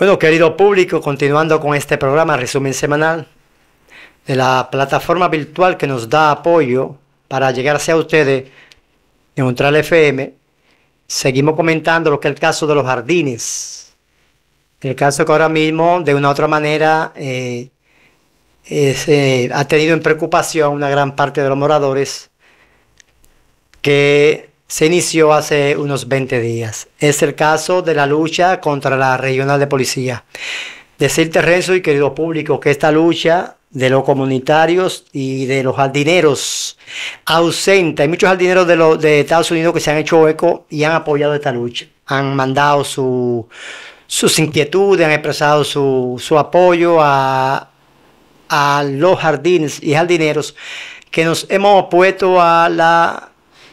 Bueno, querido público, continuando con este programa resumen semanal de la plataforma virtual que nos da apoyo para llegarse a ustedes, en Neutral FM, seguimos comentando lo que es el caso de los jardines. El caso que ahora mismo, de una u otra manera, eh, eh, ha tenido en preocupación una gran parte de los moradores que se inició hace unos 20 días. Es el caso de la lucha contra la regional de policía. Decirte, Renzo y querido público, que esta lucha de los comunitarios y de los jardineros ausentes. Hay muchos jardineros de, los, de Estados Unidos que se han hecho eco y han apoyado esta lucha. Han mandado sus inquietudes, han expresado su, apoyo a, a los jardines y jardineros que nos hemos opuesto a la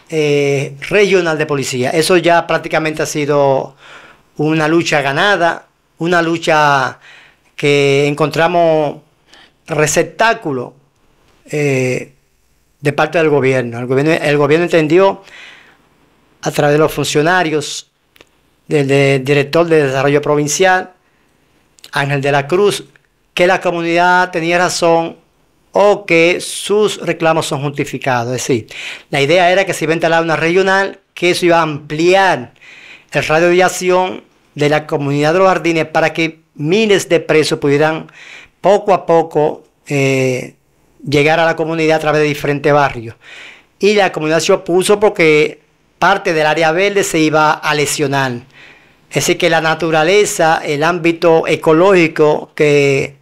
eh, regional de policía. Eso ya prácticamente ha sido una lucha ganada, una lucha que encontramos receptáculo eh, de parte del gobierno. El, gobierno. entendió a través de los funcionarios, del, del director de desarrollo provincial, Ángel de la Cruz, que la comunidad tenía razón o que sus reclamos son justificados. Es decir, la idea era que se iba a una regional, que eso iba a ampliar el radio de acción de la comunidad de los jardines para que miles de presos pudieran poco a poco eh, llegar a la comunidad a través de diferentes barrios. Y la comunidad se opuso porque parte del área verde se iba a lesionar. Es decir, que la naturaleza, el ámbito ecológico que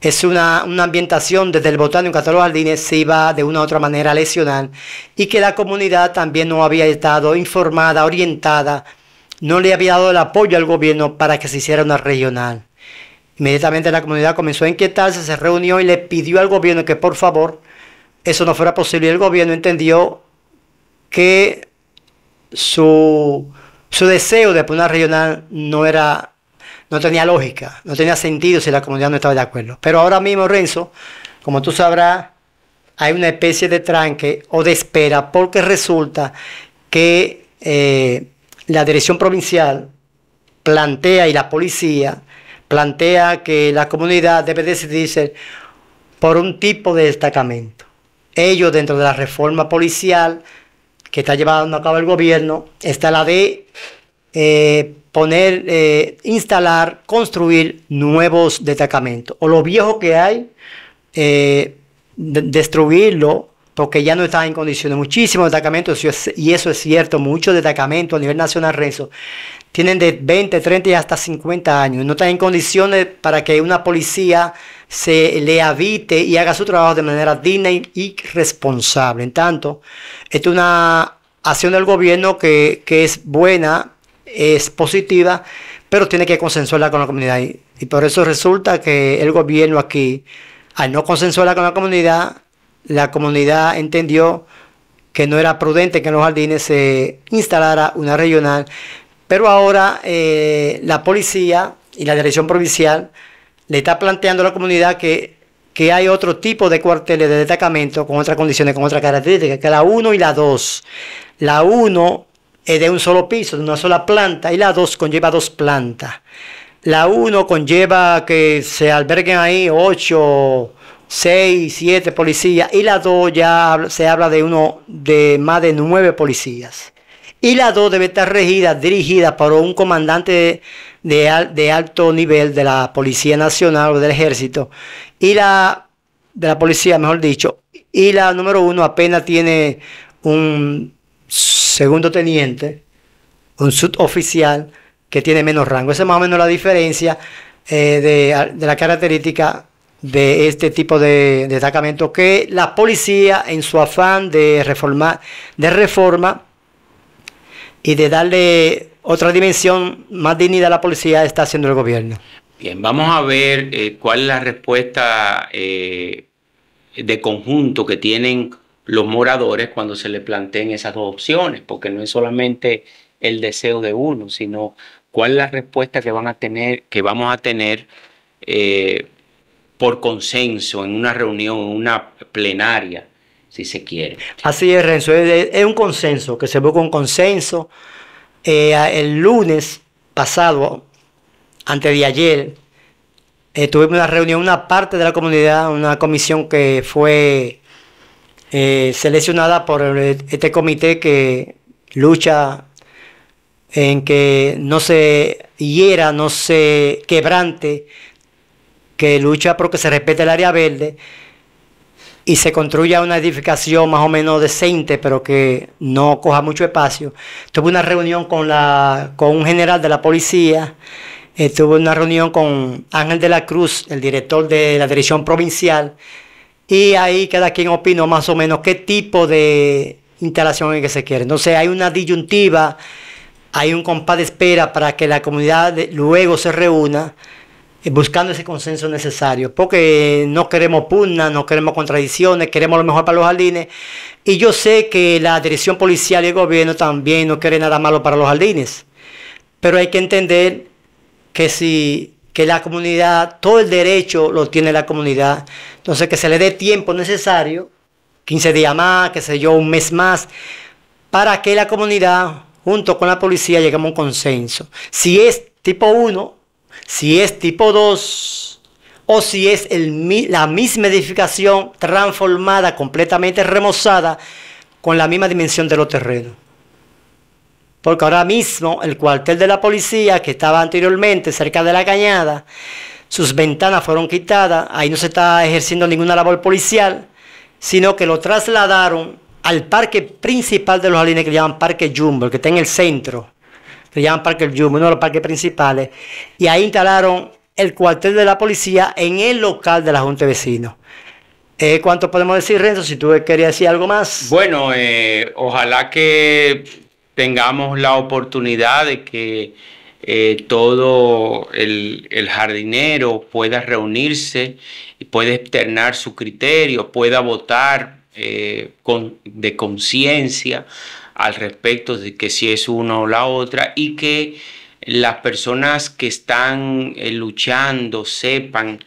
es una, ambientación desde el botánico hasta los jardines se iba de una u otra manera a lesionar y que la comunidad también no había estado informada, orientada, no le había dado el apoyo al gobierno para que se hiciera una regional. Inmediatamente la comunidad comenzó a inquietarse, se reunió y le pidió al gobierno que por favor eso no fuera posible. Y el gobierno entendió que su, deseo de poner una regional no era no tenía lógica, no tenía sentido si la comunidad no estaba de acuerdo. Pero ahora mismo, Renzo, como tú sabrás, hay una especie de tranque o de espera porque resulta que eh, la dirección provincial plantea y la policía plantea que la comunidad debe decidirse por un tipo de destacamento. Ellos dentro de la reforma policial que está llevando a cabo el gobierno está la de eh, poner, eh, instalar, construir nuevos destacamentos. O lo viejo que hay, eh, destruirlo porque ya no está en condiciones. Muchísimos destacamentos, y eso es cierto, muchos destacamentos a nivel nacional, rezo tienen de 20, 30 y hasta 50 años. No están en condiciones para que una policía se le habite y haga su trabajo de manera digna y responsable. En tanto, es una acción del gobierno que, que es buena es positiva, pero tiene que consensuarla con la comunidad. Y, por eso resulta que el gobierno aquí, al no consensuarla con la comunidad, la comunidad entendió que no era prudente que en los jardines se instalara una regional, pero ahora eh, la policía y la dirección provincial le está planteando a la comunidad que, que hay otro tipo de cuarteles de destacamento con otras condiciones, con otras características, que la 1 y la 2. La 1 es de un solo piso, de una sola planta, y la 2 conlleva dos plantas. La 1 conlleva que se alberguen ahí 8, 6, 7 policías, y la 2 ya se habla de uno de más de 9 policías. Y la 2 debe estar regida, dirigida por un comandante de, alto nivel de la Policía Nacional o del Ejército. Y la de la policía, mejor dicho. Y la número 1 apenas tiene un segundo teniente, un suboficial que tiene menos rango. Esa es más o menos la diferencia eh, de, la característica de este tipo de, destacamento que la policía en su afán de reformar, de reforma y de darle otra dimensión más dignidad a la policía está haciendo el gobierno. Bien, vamos a ver eh, cuál es la respuesta eh, de conjunto que tienen los moradores cuando se le planteen esas dos opciones, porque no es solamente el deseo de uno, sino cuál es la respuesta que van a tener, que vamos a tener eh, por consenso en una reunión, en una plenaria, si se quiere. Así es, Renzo, es, un consenso, que se busca un consenso. Eh, el lunes pasado, antes de ayer, eh, tuvimos una reunión, una parte de la comunidad, una comisión que fue eh, seleccionada por este comité que lucha en que no se hiera, no se quebrante, que lucha porque se respete el área verde y se construya una edificación más o menos decente, pero que no coja mucho espacio. Tuve una reunión con, un general de la policía, eh, tuve una reunión con Ángel de la Cruz, el director de la Dirección Provincial, y ahí cada quien opina más o menos qué tipo de instalación es que se quiere. Entonces hay una disyuntiva, hay un compás de espera para que la comunidad luego se reúna eh, buscando ese consenso necesario, porque no queremos pugnas, no queremos contradicciones, queremos lo mejor para los jardines. Y yo sé que la dirección policial y el gobierno también no quieren nada malo para los jardines, pero hay que entender que si que la comunidad, todo el derecho lo tiene la comunidad. Entonces, que se le dé tiempo necesario, 15 días más, qué sé yo, un mes más, para que la comunidad, junto con la policía, lleguemos a un consenso. Si es tipo 1, si es tipo 2, o si es la misma edificación transformada, completamente remozada, con la misma dimensión de los terrenos. Porque ahora mismo el cuartel de la policía que estaba anteriormente cerca de la cañada, sus ventanas fueron quitadas, ahí no se está ejerciendo ninguna labor policial, sino que lo trasladaron al parque principal de los Alines, que llaman Parque Jumbo, que está en el centro, que llaman Parque Jumbo, uno de los parques principales, y ahí instalaron el cuartel de la policía en el local de la Junta de eh, ¿Cuánto podemos decir, Renzo? Si tú querías decir algo más. Bueno, eh, ojalá que tengamos la oportunidad de que eh, todo el, jardinero pueda reunirse y pueda externar su criterio, pueda votar eh, con, de conciencia al respecto de que si es una o la otra y que las personas que están eh, luchando sepan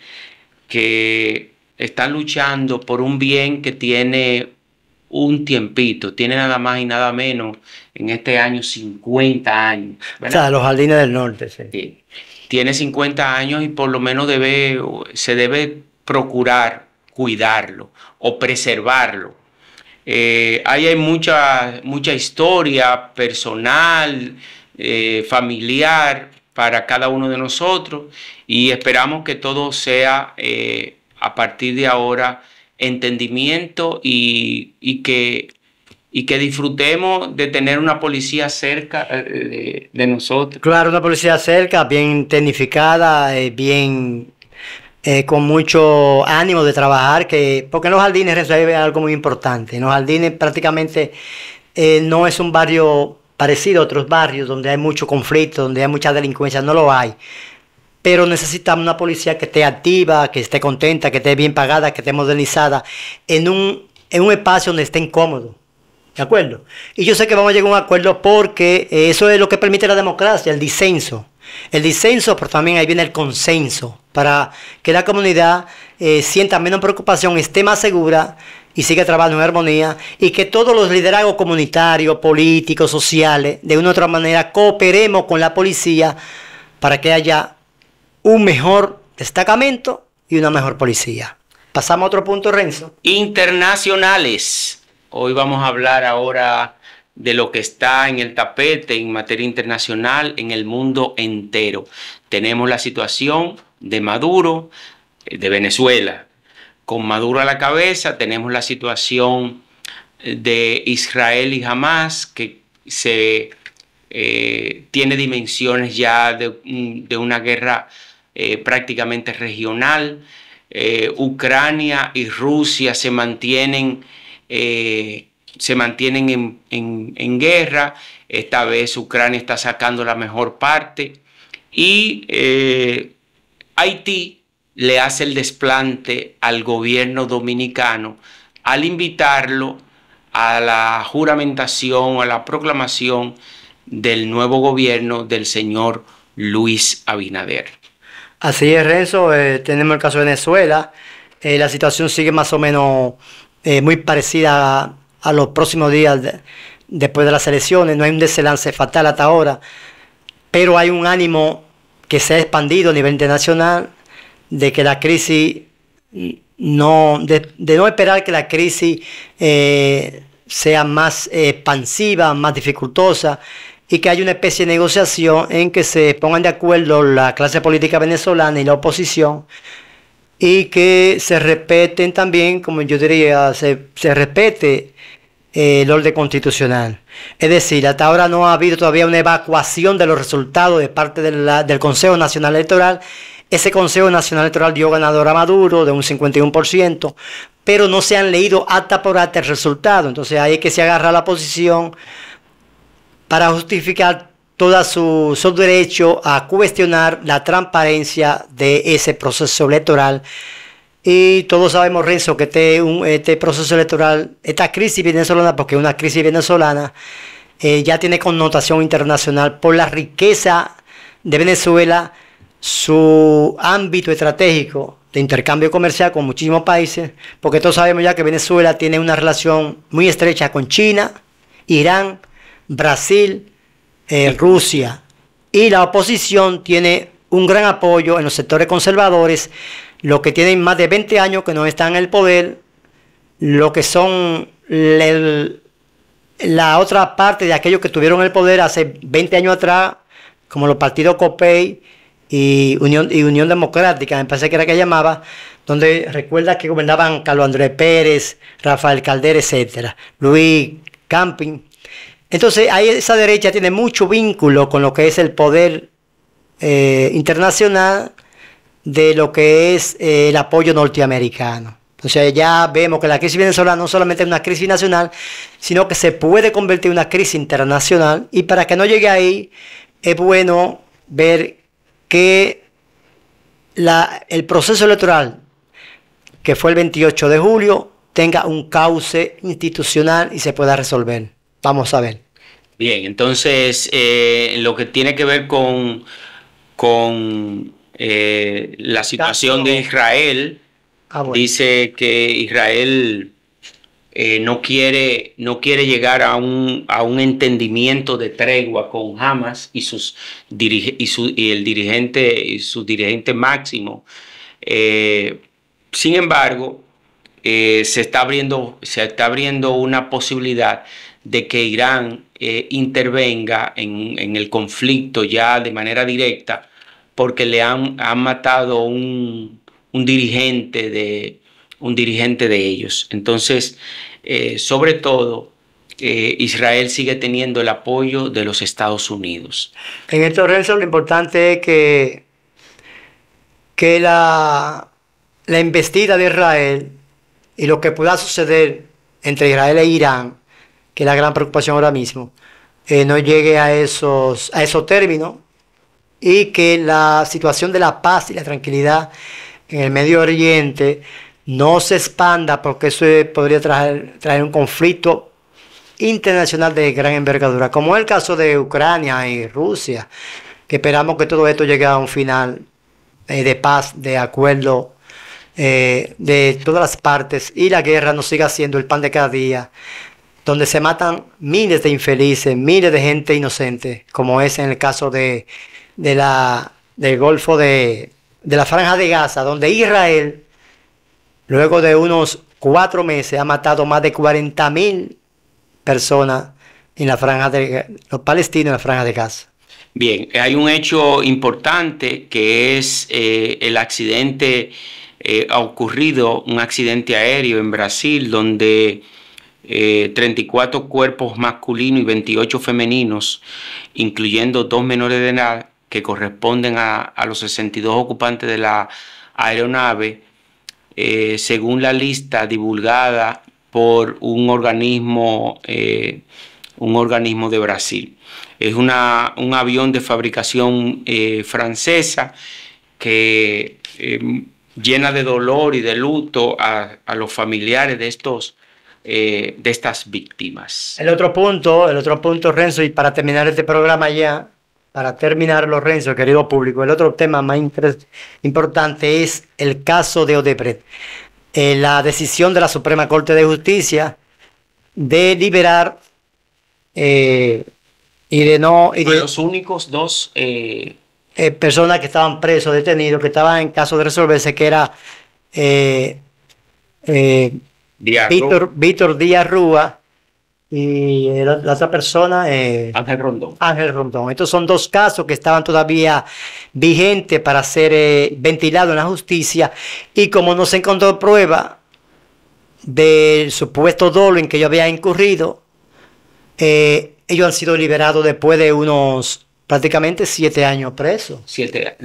que están luchando por un bien que tiene un tiempito, tiene nada más y nada menos en este año 50 años. O sea, los jardines del norte, sí. Tiene 50 años y por lo menos debe, se debe procurar cuidarlo o preservarlo. Eh, ahí hay mucha, mucha historia personal, eh, familiar para cada uno de nosotros y esperamos que todo sea eh, a partir de ahora entendimiento y que y que disfrutemos de tener una policía cerca eh, de, nosotros. Claro, una policía cerca, bien tecnificada, eh, bien eh, con mucho ánimo de trabajar, que porque los jardines resuelve algo muy importante. En los jardines prácticamente no es un barrio parecido a otros barrios donde hay mucho conflicto, donde hay mucha delincuencia, no lo hay. Pero necesitamos una policía que esté activa, que esté contenta, que esté bien pagada, que esté modernizada, en un, espacio donde esté incómodo, ¿De acuerdo? Y yo sé que vamos a llegar a un acuerdo porque eh, eso es lo que permite la democracia, el disenso. El disenso, pero también ahí viene el consenso, para que la comunidad eh, sienta menos preocupación, esté más segura y siga trabajando en armonía y que todos los liderazgos comunitarios, políticos, sociales, de una u otra manera, cooperemos con la policía para que haya un mejor destacamento y una mejor policía. Pasamos a otro punto, Renzo. Internacionales. Hoy vamos a hablar ahora de lo que está en el tapete en materia internacional en el mundo entero. Tenemos la situación de Maduro, eh, de Venezuela. Con Maduro a la cabeza tenemos la situación eh, de Israel y Hamas, que se eh, tiene dimensiones ya de, mm, una guerra prácticamente regional. Ucrania y Rusia se mantienen eh, se mantienen en, guerra, esta vez Ucrania está sacando la mejor parte y eh, Haití le hace el desplante al gobierno dominicano al invitarlo a la juramentación, a la proclamación del nuevo gobierno del señor Luis Abinader. Así es, Renzo, eh, tenemos el caso de Venezuela, la situación sigue más o menos eh, muy parecida a, los próximos días después de las elecciones. No hay un deselance fatal hasta ahora, pero hay un ánimo que se ha expandido a nivel internacional de que la crisis no de, no esperar que la crisis eh, sea más expansiva, más dificultosa y que haya una especie de negociación en que se pongan de acuerdo la clase política venezolana y la oposición y que se respeten también, como yo diría, se, respete eh, el orden constitucional. Es decir, hasta ahora no ha habido todavía una evacuación de los resultados de parte del Consejo Nacional Electoral. Ese Consejo Nacional Electoral dio ganador a Maduro de un 51%, pero no se han leído hasta por hasta el resultado. Entonces ahí que se agarra la posición para justificar todo su, derecho a cuestionar la transparencia de ese proceso electoral. Y todos sabemos, Renzo, que este, este proceso electoral, esta crisis venezolana, porque es una crisis venezolana, eh, ya tiene connotación internacional por la riqueza de Venezuela, su ámbito estratégico de intercambio comercial con muchísimos países, porque todos sabemos ya que Venezuela tiene una relación muy estrecha con China, Irán, Brasil, Rusia y la oposición tiene un gran apoyo en los sectores conservadores, los que tienen más de 20 años que no están en el poder, lo que son la otra parte de aquellos que tuvieron el poder hace 20 años atrás, como los partidos COPEI y Unión, y Unión Democrática, me parece que era que llamaba, donde recuerda que gobernaban Carlos Andrés Pérez, Rafael Caldera, etcétera, Luis Camping. Entonces, ahí esa derecha tiene mucho vínculo con lo que es el poder eh, internacional de lo que es eh, el apoyo norteamericano. sea, ya vemos que la crisis venezolana no solamente es una crisis nacional, sino que se puede convertir en una crisis internacional. Y para que no llegue ahí, es bueno ver que el proceso electoral, que fue el 28 de julio, tenga un cauce institucional y se pueda resolver. Vamos a ver. Bien, entonces, eh, lo que tiene que ver con, con eh, la situación de Israel, ah, dice que Israel eh, no, quiere, no quiere llegar a un, entendimiento de tregua con Hamas y, sus y, su, el dirigente, y su dirigente máximo. sin embargo, se, está abriendo, se está abriendo una posibilidad de que Irán eh, intervenga en, el conflicto ya de manera directa porque le han, matado un, dirigente de, un dirigente de ellos. Entonces, eh, sobre todo, eh, Israel sigue teniendo el apoyo de los Estados Unidos. En esto, Renzo, lo importante es que, que la, la investida de Israel y lo que pueda suceder entre Israel e Irán que la gran preocupación ahora mismo, eh, no llegue a esos, a esos términos y que la situación de la paz y la tranquilidad en el Medio Oriente no se expanda porque eso podría traer, traer un conflicto internacional de gran envergadura, como es el caso de Ucrania y Rusia, que esperamos que todo esto llegue a un final eh, de paz, de acuerdo eh, de todas las partes y la guerra no siga siendo el pan de cada día donde se matan miles de infelices, miles de gente inocente, como es en el caso de, la, del Golfo de, de la Franja de Gaza, donde Israel, luego de unos cuatro meses, ha matado más de 40 mil personas en la Franja de los palestinos en la Franja de Gaza. Bien, hay un hecho importante que es eh, el accidente eh, ha ocurrido, un accidente aéreo en Brasil, donde 34 eh, cuerpos masculinos y 28 femeninos, incluyendo dos menores de edad que corresponden a, los 62 ocupantes de la aeronave, eh, según la lista divulgada por un organismo, eh, un organismo de Brasil. Es un avión de fabricación francesa que llena de dolor y de luto a los familiares de estos eh, de estas víctimas. El otro punto, el otro punto, Renzo, y para terminar este programa ya, para terminarlo, Renzo, querido público, el otro tema más importante es el caso de Odebrecht. Eh, la decisión de la Suprema Corte de Justicia de liberar eh, y de no... Y de, los únicos dos... personas que estaban presos, detenidos, que estaban en caso de resolverse, que era Víctor, Víctor, Díaz Rúa y la, otra persona... Eh, Ángel Rondón. Ángel Rondón. Estos son dos casos que estaban todavía vigentes para ser eh, ventilado ventilados en la justicia y como no se encontró prueba del supuesto dolo en que yo había incurrido, eh, ellos han sido liberados después de unos prácticamente siete años presos. Siete,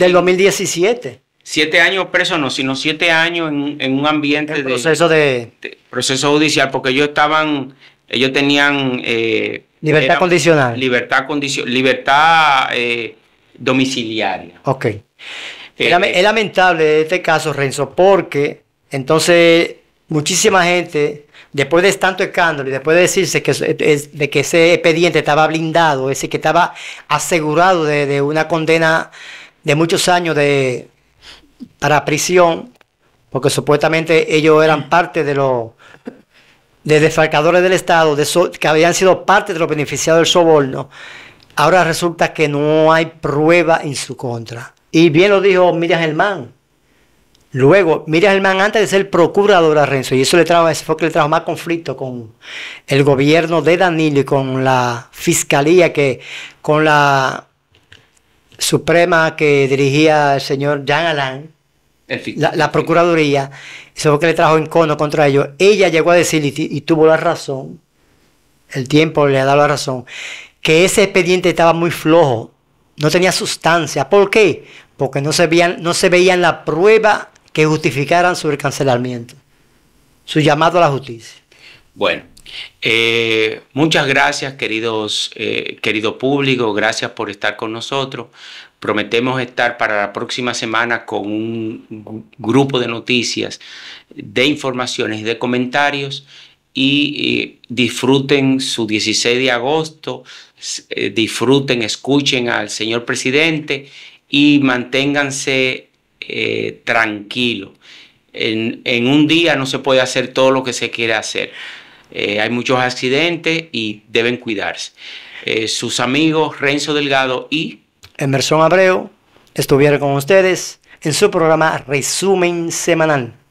2017 siete años preso no, sino siete años en, un ambiente el proceso de, proceso judicial, porque ellos estaban, ellos tenían eh, libertad condicional, libertad condicional, libertad eh, domiciliaria. Ok. Eh, es lamentable este caso, Renzo, porque entonces muchísima gente, después de tanto escándalo y después de decirse que, de que ese expediente estaba blindado, es decir, que estaba asegurado de una condena de muchos años de, para prisión, porque supuestamente ellos eran mm. parte de los de defalcadores del Estado, de que habían sido parte de los beneficiados del soborno, ahora resulta que no hay prueba en su contra. Y bien lo dijo Miriam Germán. Luego, Miriam Germán, antes de ser procuradora Renzo, y eso le trajo, fue que le trajo más conflicto con el gobierno de Danilo y con la fiscalía que, con la Suprema que dirigía el señor Jean Alain, la, Procuraduría, se fue que le trajo cono contra ellos. Ella llegó a decir, y, tuvo la razón, el tiempo le ha dado la razón, que ese expediente estaba muy flojo, no tenía sustancia. ¿Por qué? Porque no se veían, no se la prueba que justificaran su cancelamiento, su llamado a la justicia. Bueno, eh, muchas gracias, queridos, eh, querido público, gracias por estar con nosotros. Prometemos estar para la próxima semana con un grupo de noticias, de informaciones, de comentarios y eh, disfruten su 16 de agosto, eh, disfruten, escuchen al señor presidente y manténganse eh, tranquilos. En, un día no se puede hacer todo lo que se quiere hacer. hay muchos accidentes y deben cuidarse. sus amigos Renzo Delgado y Emerson Abreu estuviera con ustedes en su programa Resumen Semanal.